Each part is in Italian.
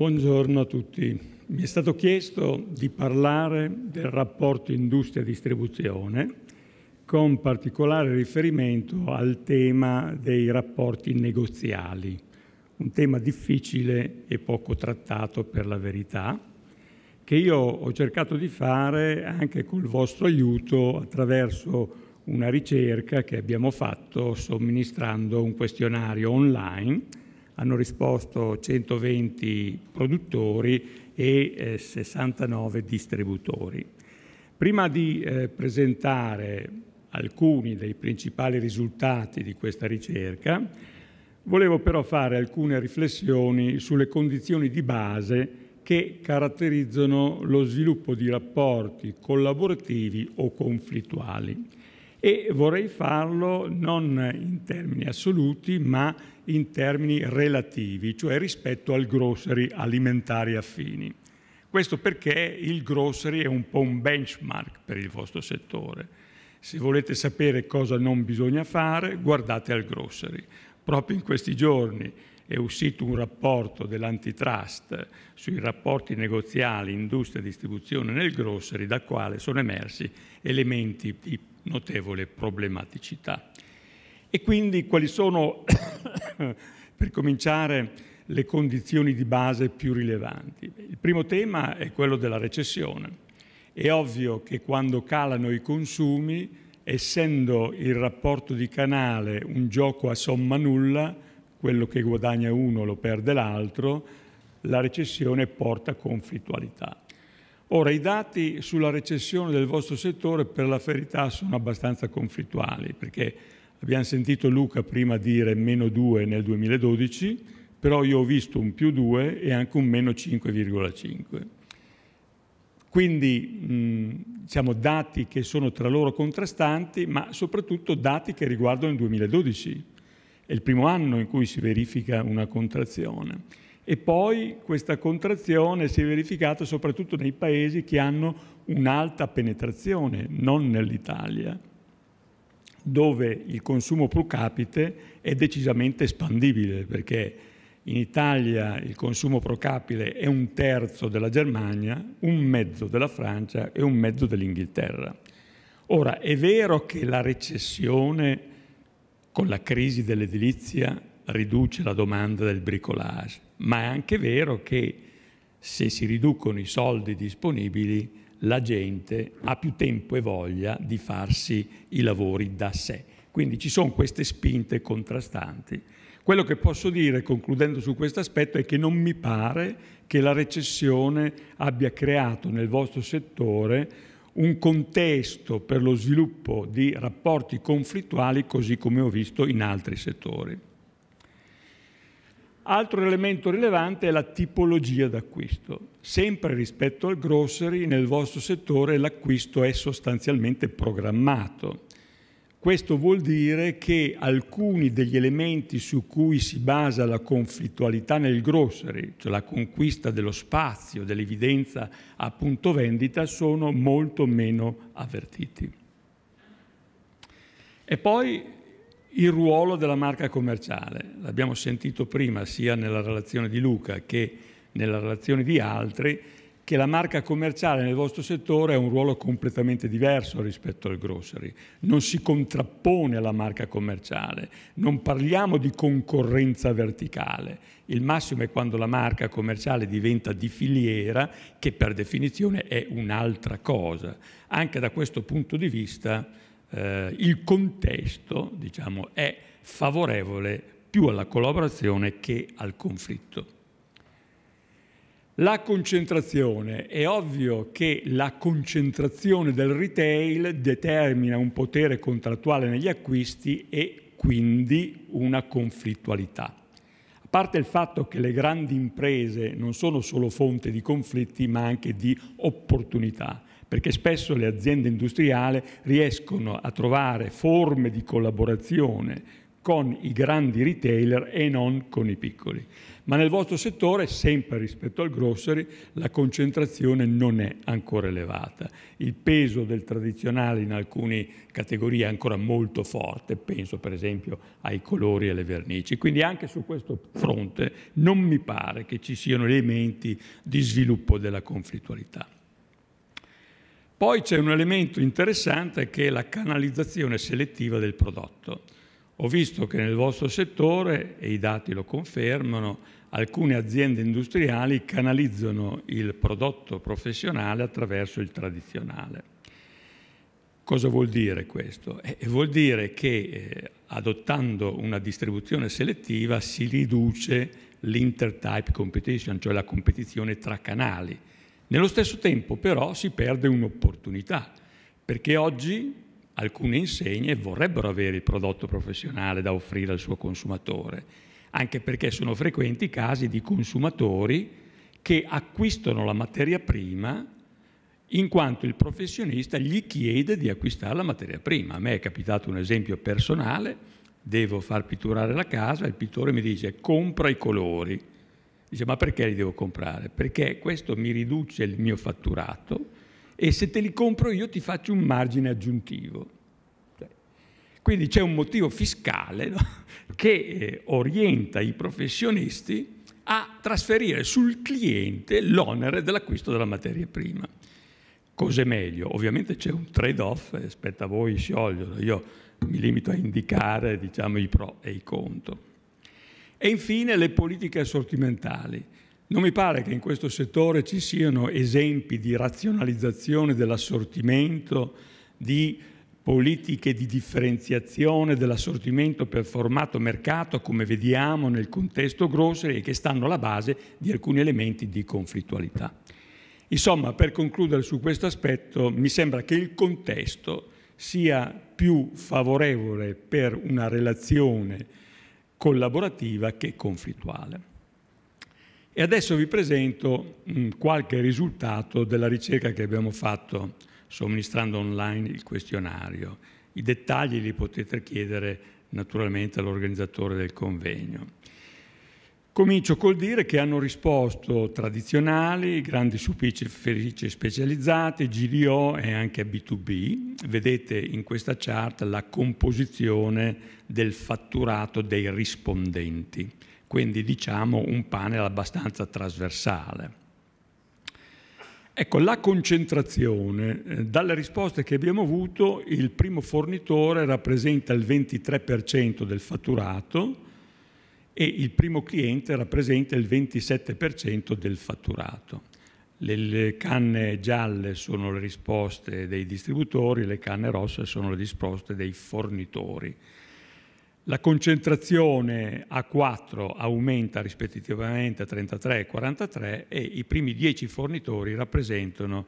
Buongiorno a tutti. Mi è stato chiesto di parlare del rapporto industria-distribuzione con particolare riferimento al tema dei rapporti negoziali, un tema difficile e poco trattato per la verità, che io ho cercato di fare anche col vostro aiuto attraverso una ricerca che abbiamo fatto somministrando un questionario online hanno risposto 120 produttori e 69 eh, distributori. Prima di eh, presentare alcuni dei principali risultati di questa ricerca, volevo però fare alcune riflessioni sulle condizioni di base che caratterizzano lo sviluppo di rapporti collaborativi o conflittuali e vorrei farlo non in termini assoluti ma in termini relativi, cioè rispetto al grocery alimentari affini. Questo perché il grocery è un po' un benchmark per il vostro settore. Se volete sapere cosa non bisogna fare, guardate al grocery. Proprio in questi giorni è uscito un rapporto dell'antitrust sui rapporti negoziali industria e distribuzione nel grocery, da quale sono emersi elementi di notevole problematicità. E quindi quali sono, per cominciare, le condizioni di base più rilevanti? Il primo tema è quello della recessione. È ovvio che quando calano i consumi, essendo il rapporto di canale un gioco a somma nulla, quello che guadagna uno lo perde l'altro, la recessione porta conflittualità. Ora, i dati sulla recessione del vostro settore per la verità sono abbastanza conflittuali, perché abbiamo sentito Luca prima dire meno 2 nel 2012, però io ho visto un più 2 e anche un meno 5,5. Quindi mh, diciamo dati che sono tra loro contrastanti, ma soprattutto dati che riguardano il 2012. È il primo anno in cui si verifica una contrazione e poi questa contrazione si è verificata soprattutto nei paesi che hanno un'alta penetrazione, non nell'Italia, dove il consumo pro capite è decisamente espandibile, perché in Italia il consumo pro capite è un terzo della Germania, un mezzo della Francia e un mezzo dell'Inghilterra. Ora, è vero che la recessione con la crisi dell'edilizia riduce la domanda del bricolage, ma è anche vero che se si riducono i soldi disponibili la gente ha più tempo e voglia di farsi i lavori da sé. Quindi ci sono queste spinte contrastanti. Quello che posso dire, concludendo su questo aspetto, è che non mi pare che la recessione abbia creato nel vostro settore un contesto per lo sviluppo di rapporti conflittuali così come ho visto in altri settori. Altro elemento rilevante è la tipologia d'acquisto. Sempre rispetto al grocery, nel vostro settore l'acquisto è sostanzialmente programmato. Questo vuol dire che alcuni degli elementi su cui si basa la conflittualità nel grocery, cioè la conquista dello spazio, dell'evidenza a punto vendita, sono molto meno avvertiti. E poi il ruolo della marca commerciale. L'abbiamo sentito prima sia nella relazione di Luca che nella relazione di altri, che la marca commerciale nel vostro settore ha un ruolo completamente diverso rispetto al grocery, non si contrappone alla marca commerciale, non parliamo di concorrenza verticale, il massimo è quando la marca commerciale diventa di filiera, che per definizione è un'altra cosa. Anche da questo punto di vista eh, il contesto diciamo, è favorevole più alla collaborazione che al conflitto. La concentrazione, è ovvio che la concentrazione del retail determina un potere contrattuale negli acquisti e quindi una conflittualità. A parte il fatto che le grandi imprese non sono solo fonte di conflitti ma anche di opportunità perché spesso le aziende industriali riescono a trovare forme di collaborazione con i grandi retailer e non con i piccoli. Ma nel vostro settore, sempre rispetto al grocery, la concentrazione non è ancora elevata. Il peso del tradizionale in alcune categorie è ancora molto forte, penso per esempio ai colori e alle vernici. Quindi anche su questo fronte non mi pare che ci siano elementi di sviluppo della conflittualità. Poi c'è un elemento interessante che è la canalizzazione selettiva del prodotto. Ho visto che nel vostro settore, e i dati lo confermano, alcune aziende industriali canalizzano il prodotto professionale attraverso il tradizionale. Cosa vuol dire questo? Eh, eh vuol dire che eh, adottando una distribuzione selettiva si riduce l'intertype competition, cioè la competizione tra canali nello stesso tempo però si perde un'opportunità, perché oggi alcune insegne vorrebbero avere il prodotto professionale da offrire al suo consumatore, anche perché sono frequenti casi di consumatori che acquistano la materia prima in quanto il professionista gli chiede di acquistare la materia prima. A me è capitato un esempio personale, devo far pitturare la casa, il pittore mi dice compra i colori. Dice, ma perché li devo comprare? Perché questo mi riduce il mio fatturato e se te li compro io ti faccio un margine aggiuntivo. Cioè, quindi c'è un motivo fiscale no? che eh, orienta i professionisti a trasferire sul cliente l'onere dell'acquisto della materia prima. Cos'è meglio? Ovviamente c'è un trade-off, aspetta eh, a voi scioglierlo, io mi limito a indicare diciamo, i pro e i contro. E infine le politiche assortimentali. Non mi pare che in questo settore ci siano esempi di razionalizzazione dell'assortimento, di politiche di differenziazione dell'assortimento per formato mercato, come vediamo nel contesto grocery, e che stanno alla base di alcuni elementi di conflittualità. Insomma, per concludere su questo aspetto, mi sembra che il contesto sia più favorevole per una relazione collaborativa che conflittuale. E adesso vi presento mm, qualche risultato della ricerca che abbiamo fatto somministrando online il questionario. I dettagli li potete chiedere naturalmente all'organizzatore del convegno. Comincio col dire che hanno risposto tradizionali, grandi superfici specializzate, GDO e anche B2B. Vedete in questa chart la composizione del fatturato dei rispondenti, quindi diciamo un panel abbastanza trasversale. Ecco, la concentrazione. Dalle risposte che abbiamo avuto, il primo fornitore rappresenta il 23% del fatturato, e il primo cliente rappresenta il 27% del fatturato. Le canne gialle sono le risposte dei distributori, le canne rosse sono le risposte dei fornitori. La concentrazione A4 aumenta rispettivamente a 33 e 43 e i primi 10 fornitori rappresentano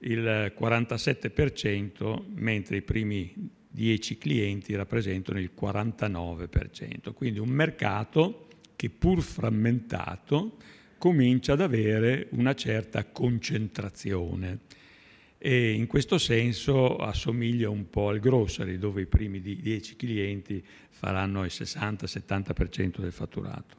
il 47%, mentre i primi 10 clienti rappresentano il 49%, quindi un mercato che pur frammentato comincia ad avere una certa concentrazione e in questo senso assomiglia un po' al grocery dove i primi 10 clienti faranno il 60-70% del fatturato.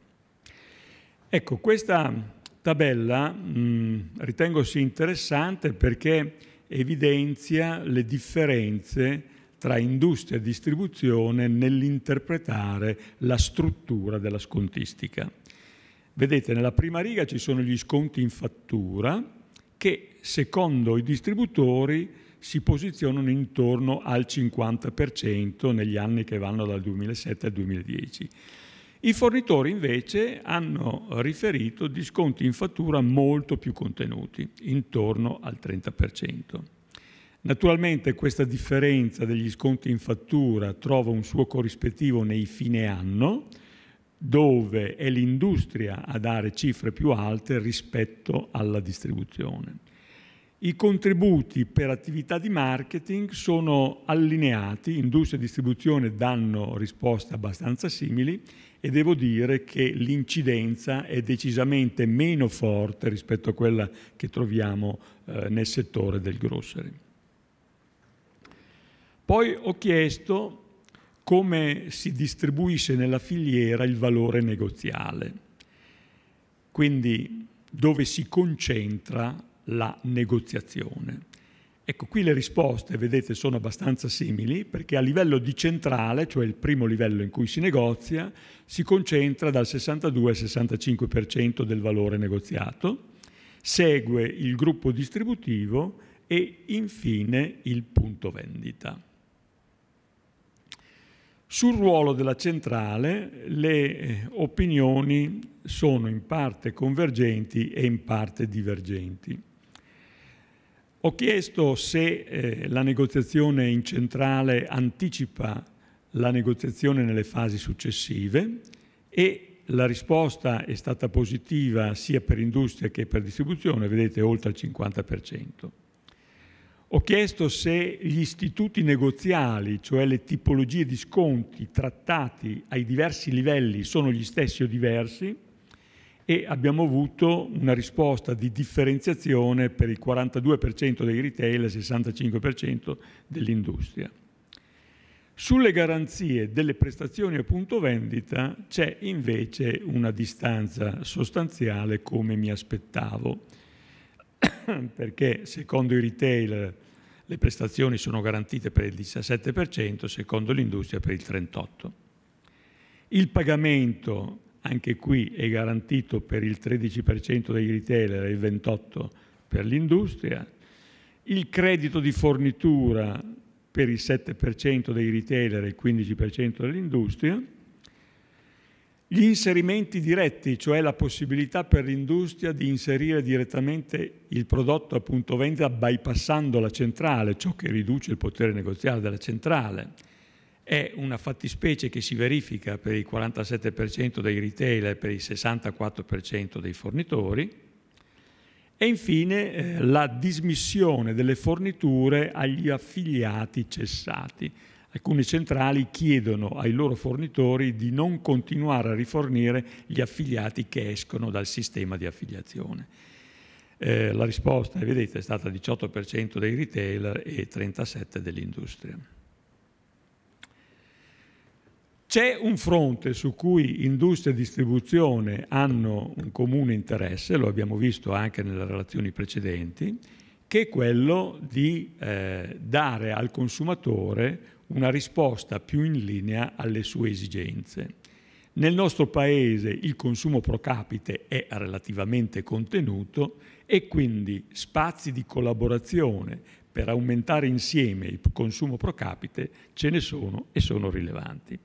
Ecco, questa tabella mh, mm, ritengo sia interessante perché evidenzia le differenze tra industria e distribuzione nell'interpretare la struttura della scontistica. Vedete, nella prima riga ci sono gli sconti in fattura che, secondo i distributori, si posizionano intorno al 50% negli anni che vanno dal 2007 al 2010. I fornitori invece hanno riferito di sconti in fattura molto più contenuti, intorno al 30%. Naturalmente questa differenza degli sconti in fattura trova un suo corrispettivo nei fine anno, dove è l'industria a dare cifre più alte rispetto alla distribuzione. I contributi per attività di marketing sono allineati, industria e distribuzione danno risposte abbastanza simili e devo dire che l'incidenza è decisamente meno forte rispetto a quella che troviamo eh, nel settore del grocery. Poi ho chiesto come si distribuisce nella filiera il valore negoziale, quindi dove si concentra la negoziazione. Ecco, qui le risposte, vedete, sono abbastanza simili perché a livello di centrale, cioè il primo livello in cui si negozia, si concentra dal 62 al 65% del valore negoziato, segue il gruppo distributivo e infine il punto vendita. Sul ruolo della centrale le eh, opinioni sono in parte convergenti e in parte divergenti. Ho chiesto se eh, la negoziazione in centrale anticipa la negoziazione nelle fasi successive e la risposta è stata positiva sia per industria che per distribuzione, vedete oltre il 50%. Ho chiesto se gli istituti negoziali, cioè le tipologie di sconti trattati ai diversi livelli, sono gli stessi o diversi e abbiamo avuto una risposta di differenziazione per il 42% dei retail e il 65% dell'industria. Sulle garanzie delle prestazioni a punto vendita c'è invece una distanza sostanziale come mi aspettavo perché secondo i retail le prestazioni sono garantite per il 17%, secondo l'industria per il 38%. Il pagamento anche qui è garantito per il 13% dei retailer e il 28% per l'industria. Il credito di fornitura per il 7% dei retailer e il 15% dell'industria gli inserimenti diretti, cioè la possibilità per l'industria di inserire direttamente il prodotto a punto vendita bypassando la centrale, ciò che riduce il potere negoziale della centrale, è una fattispecie che si verifica per il 47% dei retailer e per il 64% dei fornitori. E infine eh, la dismissione delle forniture agli affiliati cessati. Alcune centrali chiedono ai loro fornitori di non continuare a rifornire gli affiliati che escono dal sistema di affiliazione. Eh, la risposta, vedete, è stata 18% dei retailer e 37% dell'industria. C'è un fronte su cui industria e distribuzione hanno un comune interesse, lo abbiamo visto anche nelle relazioni precedenti, che è quello di eh, dare al consumatore una risposta più in linea alle sue esigenze. Nel nostro paese il consumo pro capite è relativamente contenuto e quindi spazi di collaborazione per aumentare insieme il consumo pro capite ce ne sono e sono rilevanti.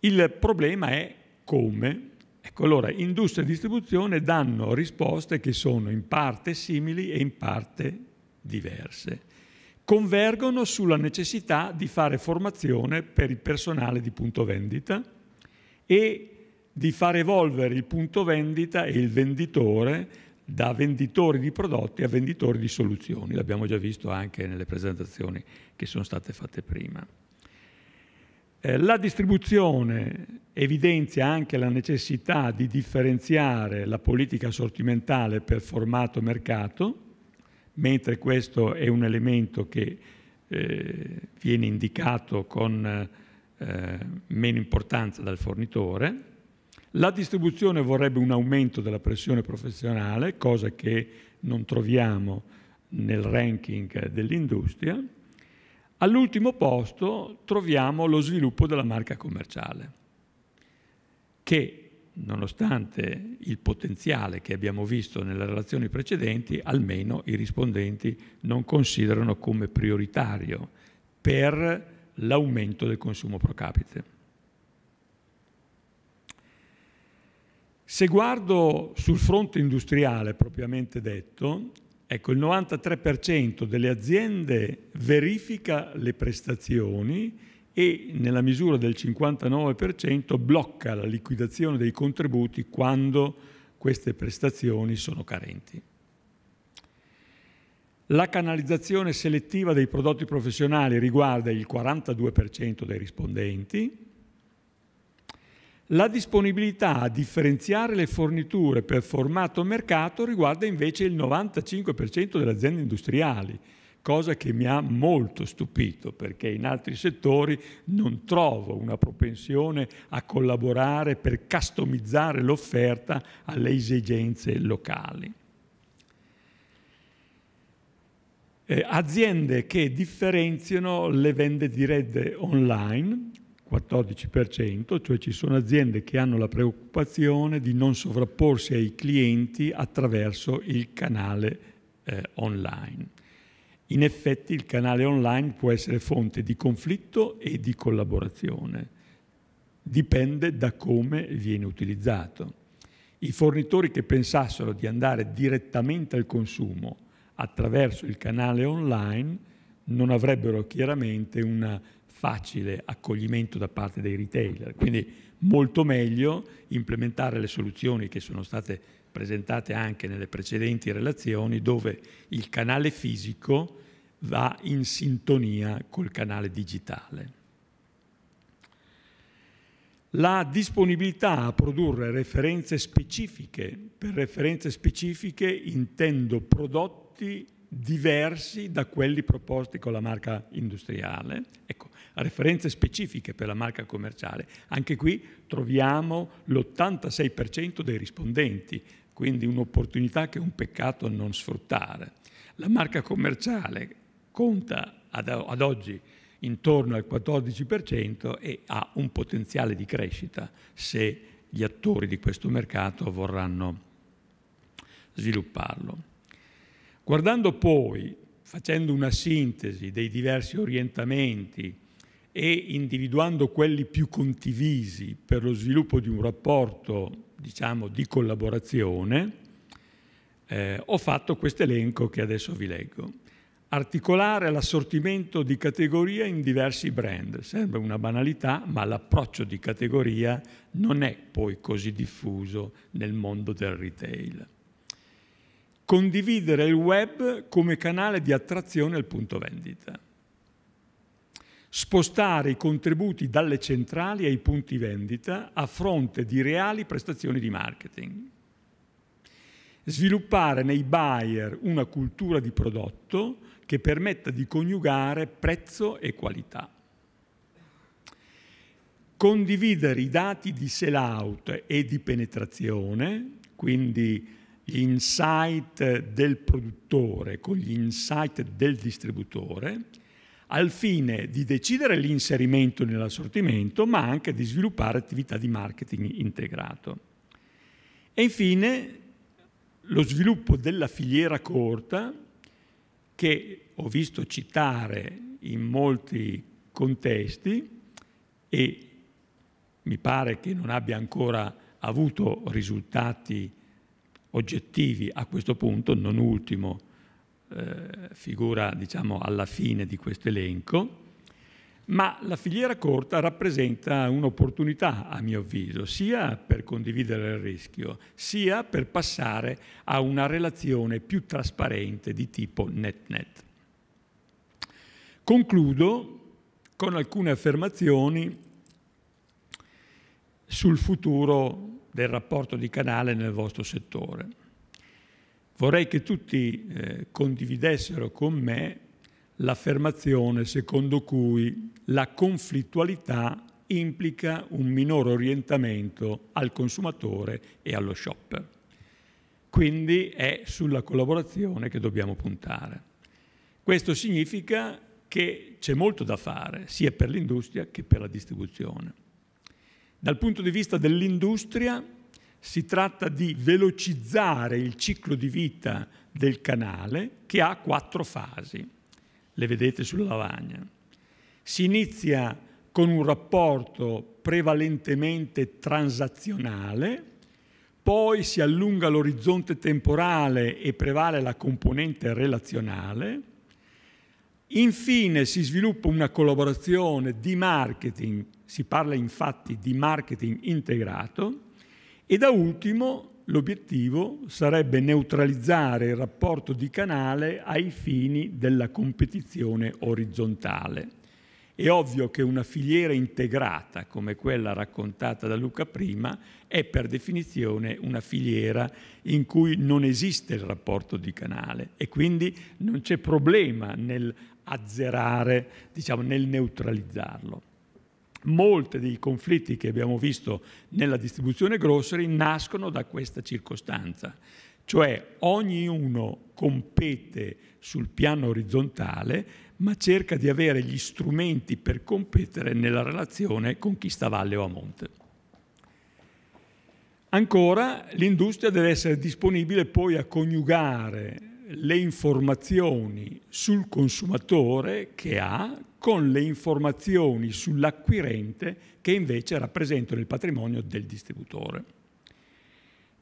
Il problema è come Ecco allora, industria e distribuzione danno risposte che sono in parte simili e in parte diverse. Convergono sulla necessità di fare formazione per il personale di punto vendita e di far evolvere il punto vendita e il venditore da venditori di prodotti a venditori di soluzioni. L'abbiamo già visto anche nelle presentazioni che sono state fatte prima. Eh, la distribuzione evidenzia anche la necessità di differenziare la politica assortimentale per formato mercato, mentre questo è un elemento che eh, viene indicato con eh, meno importanza dal fornitore. La distribuzione vorrebbe un aumento della pressione professionale, cosa che non troviamo nel ranking dell'industria. All'ultimo posto troviamo lo sviluppo della marca commerciale, che nonostante il potenziale che abbiamo visto nelle relazioni precedenti, almeno i rispondenti non considerano come prioritario per l'aumento del consumo pro capite. Se guardo sul fronte industriale propriamente detto, Ecco, il 93% delle aziende verifica le prestazioni e nella misura del 59% blocca la liquidazione dei contributi quando queste prestazioni sono carenti. La canalizzazione selettiva dei prodotti professionali riguarda il 42% dei rispondenti, la disponibilità a differenziare le forniture per formato mercato riguarda invece il 95% delle aziende industriali, cosa che mi ha molto stupito perché in altri settori non trovo una propensione a collaborare per customizzare l'offerta alle esigenze locali. Eh, aziende che differenziano le vendite dirette online 14%, cioè ci sono aziende che hanno la preoccupazione di non sovrapporsi ai clienti attraverso il canale eh, online. In effetti il canale online può essere fonte di conflitto e di collaborazione. Dipende da come viene utilizzato. I fornitori che pensassero di andare direttamente al consumo attraverso il canale online non avrebbero chiaramente una facile accoglimento da parte dei retailer. Quindi molto meglio implementare le soluzioni che sono state presentate anche nelle precedenti relazioni dove il canale fisico va in sintonia col canale digitale. La disponibilità a produrre referenze specifiche. Per referenze specifiche intendo prodotti diversi da quelli proposti con la marca industriale, ecco, referenze specifiche per la marca commerciale. Anche qui troviamo l'86% dei rispondenti, quindi un'opportunità che è un peccato non sfruttare. La marca commerciale conta ad, ad oggi intorno al 14% e ha un potenziale di crescita se gli attori di questo mercato vorranno svilupparlo. Guardando poi, facendo una sintesi dei diversi orientamenti e individuando quelli più condivisi per lo sviluppo di un rapporto, diciamo, di collaborazione, eh, ho fatto questo elenco che adesso vi leggo. Articolare l'assortimento di categoria in diversi brand. Sembra una banalità, ma l'approccio di categoria non è poi così diffuso nel mondo del retail condividere il web come canale di attrazione al punto vendita, spostare i contributi dalle centrali ai punti vendita a fronte di reali prestazioni di marketing, sviluppare nei buyer una cultura di prodotto che permetta di coniugare prezzo e qualità condividere i dati di sell out e di penetrazione, quindi gli insight del produttore con gli insight del distributore al fine di decidere l'inserimento nell'assortimento ma anche di sviluppare attività di marketing integrato. E infine lo sviluppo della filiera corta che ho visto citare in molti contesti e mi pare che non abbia ancora avuto risultati oggettivi a questo punto, non ultimo, eh, figura diciamo, alla fine di questo elenco, ma la filiera corta rappresenta un'opportunità, a mio avviso, sia per condividere il rischio, sia per passare a una relazione più trasparente di tipo net-net. Concludo con alcune affermazioni sul futuro del rapporto di canale nel vostro settore. Vorrei che tutti eh, condividessero con me l'affermazione secondo cui la conflittualità implica un minor orientamento al consumatore e allo shopper. Quindi è sulla collaborazione che dobbiamo puntare. Questo significa che c'è molto da fare sia per l'industria che per la distribuzione. Dal punto di vista dell'industria si tratta di velocizzare il ciclo di vita del canale che ha quattro fasi, le vedete sulla lavagna. Si inizia con un rapporto prevalentemente transazionale, poi si allunga l'orizzonte temporale e prevale la componente relazionale, Infine si sviluppa una collaborazione di marketing, si parla infatti di marketing integrato e da ultimo l'obiettivo sarebbe neutralizzare il rapporto di canale ai fini della competizione orizzontale. È ovvio che una filiera integrata come quella raccontata da Luca prima è per definizione una filiera in cui non esiste il rapporto di canale e quindi non c'è problema nel azzerare, diciamo, nel neutralizzarlo. Molti dei conflitti che abbiamo visto nella distribuzione grocery nascono da questa circostanza, cioè ognuno compete sul piano orizzontale ma cerca di avere gli strumenti per competere nella relazione con chi sta a valle o a monte. Ancora, l'industria deve essere disponibile poi a coniugare le informazioni sul consumatore che ha con le informazioni sull'acquirente che invece rappresentano il patrimonio del distributore.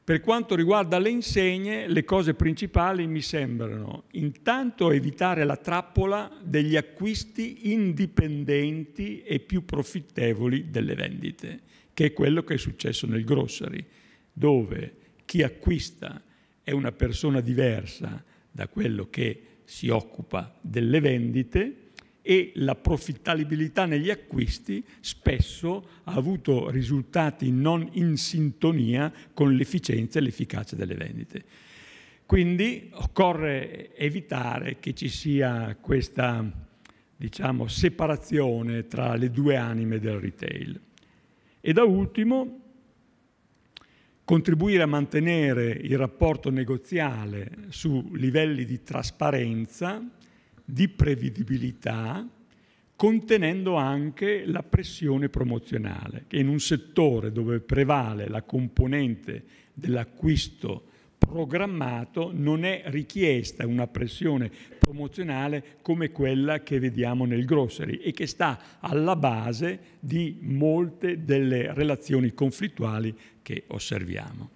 Per quanto riguarda le insegne, le cose principali mi sembrano intanto evitare la trappola degli acquisti indipendenti e più profittevoli delle vendite, che è quello che è successo nel grocery, dove chi acquista è una persona diversa da quello che si occupa delle vendite e la profittabilità negli acquisti spesso ha avuto risultati non in sintonia con l'efficienza e l'efficacia delle vendite. Quindi occorre evitare che ci sia questa diciamo, separazione tra le due anime del retail. E da ultimo, contribuire a mantenere il rapporto negoziale su livelli di trasparenza di prevedibilità contenendo anche la pressione promozionale, che in un settore dove prevale la componente dell'acquisto programmato non è richiesta una pressione promozionale come quella che vediamo nel grocery e che sta alla base di molte delle relazioni conflittuali che osserviamo.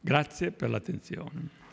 Grazie per l'attenzione.